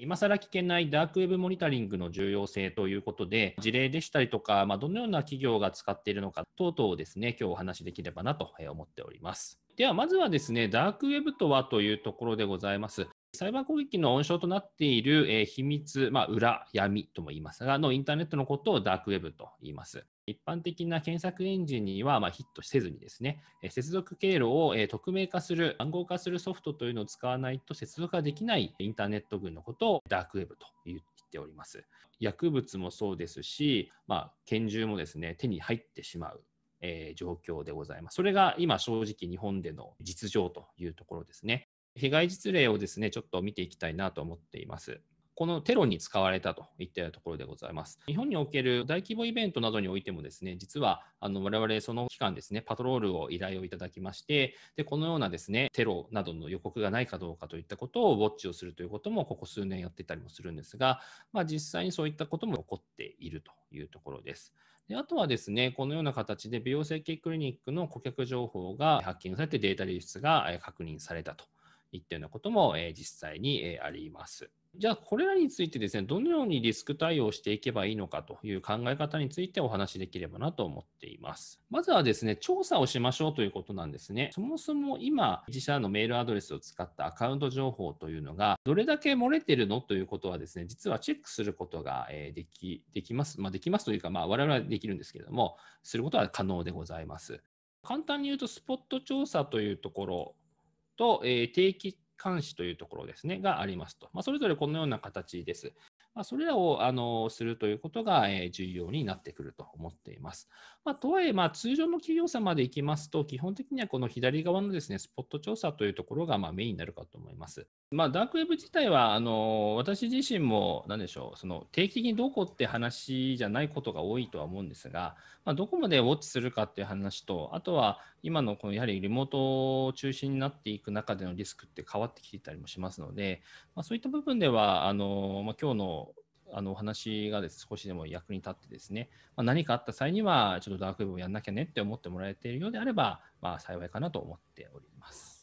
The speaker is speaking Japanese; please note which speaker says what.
Speaker 1: 今更聞けないダークウェブモニタリングの重要性ということで、事例でしたりとか、まあ、どのような企業が使っているのか等々をですね、今日お話しできればなと思っております。では、まずはですね、ダークウェブとはというところでございます。サイバー攻撃の温床となっている、えー、秘密、まあ、裏、闇とも言いますが、のインターネットのことをダークウェブと言います。一般的な検索エンジンにはまヒットせずにですね、接続経路を匿名化する、暗号化するソフトというのを使わないと接続ができないインターネット群のことをダークウェブと言っております。薬物もそうですし、まあ、拳銃もですね、手に入ってしまう。え状況でございます。それが今正直日本での実情というところですね。被害実例をですね、ちょっと見ていきたいなと思っています。このテロに使われたといったところでございます。日本における大規模イベントなどにおいてもですね、実はあの我々その期間ですね、パトロールを依頼をいただきまして、でこのようなですね、テロなどの予告がないかどうかといったことをウォッチをするということもここ数年やってたりもするんですが、まあ、実際にそういったことも起こっているというところです。であとはですね、このような形で美容整形クリニックの顧客情報が発見されてデータ流出が確認されたといったようなことも、え実際に、えあります。じゃあ、これらについてですね、どのようにリスク対応していけばいいのかという考え方についてお話しできればなと思っています。まずはですね、調査をしましょうということなんですね。そもそも今、自社のメールアドレスを使ったアカウント情報というのが、どれだけ漏れてるのということはですね、実はチェックすることができできます。まあ、できますというか、まあ、我々はできるんですけれども、することは可能でございます。簡単に言うと、スポット調査というところと、えー、定期監視というところですね、がありますと。まあ、それぞれこのような形です。まあ、それらをあのするということがえ重要になってくると思っています。まあ、とはいえ、まあ、通常の企業様でいきますと、基本的にはこの左側のですねスポット調査というところがまあ、メインになるかと思います。まあ、ダークウェブ自体はあの私自身も何でしょうその定期的にどこって話じゃないことが多いとは思うんですが、まあ、どこまでウォッチするかっていう話とあとは今のこのやはりリモートを中心になっていく中でのリスクって変わってきていたりもしますので、まあ、そういった部分ではあの、まあ、今日のあのお話がです、少しでも役に立ってですね、まあ、何かあった際には、ちょっとダークウェブをやんなきゃねって思ってもらえているようであれば、まあ、幸いかなと思っております。